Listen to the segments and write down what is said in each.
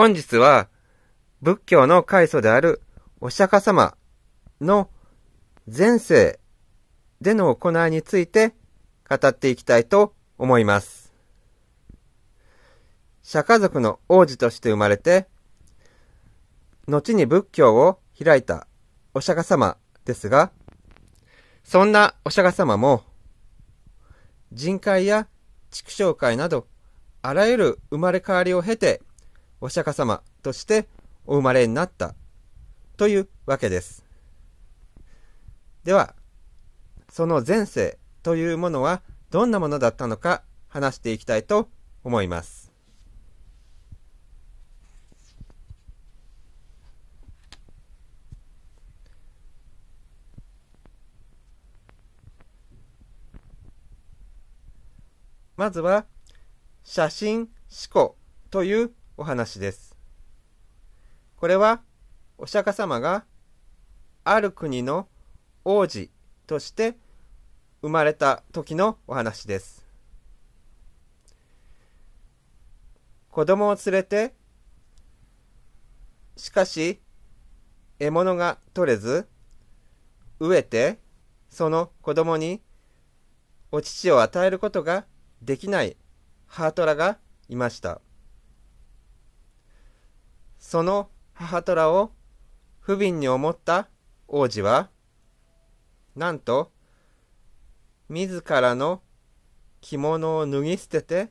本日は仏教の開祖であるお釈迦様の前世での行いについて語っていきたいと思います。釈迦族の王子として生まれて、後に仏教を開いたお釈迦様ですが、そんなお釈迦様も、人界や畜生界など、あらゆる生まれ変わりを経てお釈迦様としてお生まれになったというわけです。では、その前世というものはどんなものだったのか話していきたいと思います。まずは写真思考というお話です。これはお釈迦様がある国の王子として生まれた時のお話です。子供を連れて、しかし獲物が取れず、飢えてその子供にお乳を与えることができないハートラがいました。その母虎を不憫に思った王子は、なんと、自らの着物を脱ぎ捨てて、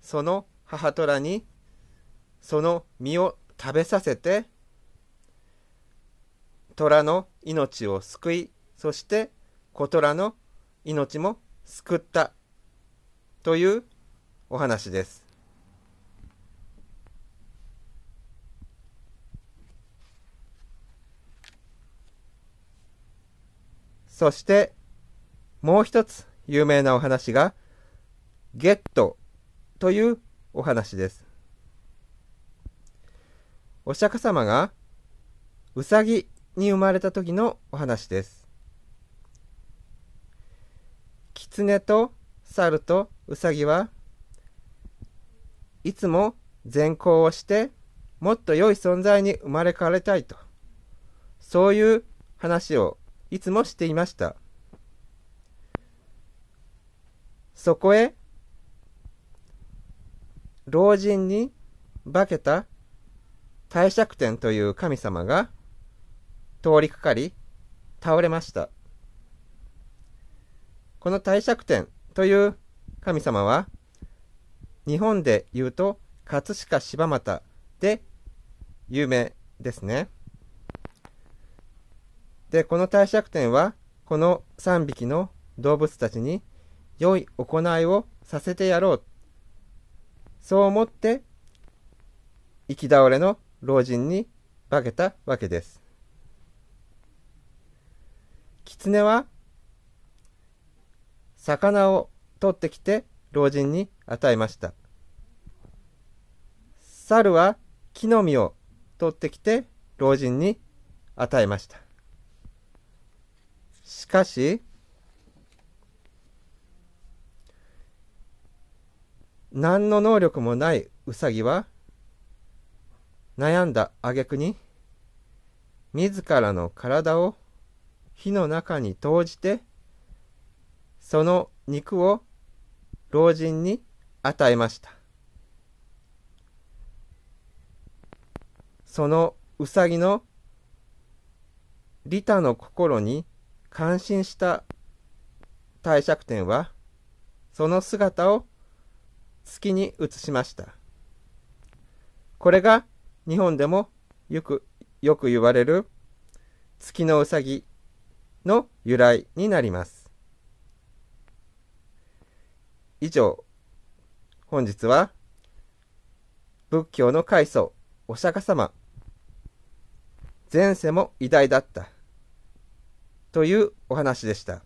その母虎にその身を食べさせて、虎の命を救い、そして子虎の命も救ったというお話です。そして、もう一つ有名なお話が、ゲットというお話です。お釈迦様が、うさぎに生まれた時のお話です。キツネと猿とうさぎはいつも善行をしてもっと良い存在に生まれ変わりたいとそういう話をいつもしていました。そこへ、老人に化けた帝釈天という神様が通りかかり倒れました。この帝釈天という神様は日本でいうと葛飾柴又で有名ですね。で、この帝釈天は、この3匹の動物たちに良い行いをさせてやろう。そう思って、生き倒れの老人に化けたわけです。狐は、魚を取ってきて老人に与えました。猿は木の実を取ってきて老人に与えました。しかし、何の能力もないウサギは、悩んだ挙句に、自らの体を火の中に投じて、その肉を老人に与えました。そのウサギの利他の心に感心した帝釈天はその姿を月に移しましたこれが日本でもよくよく言われる月のうさぎの由来になります以上本日は仏教の開祖お釈迦様前世も偉大だったというお話でした。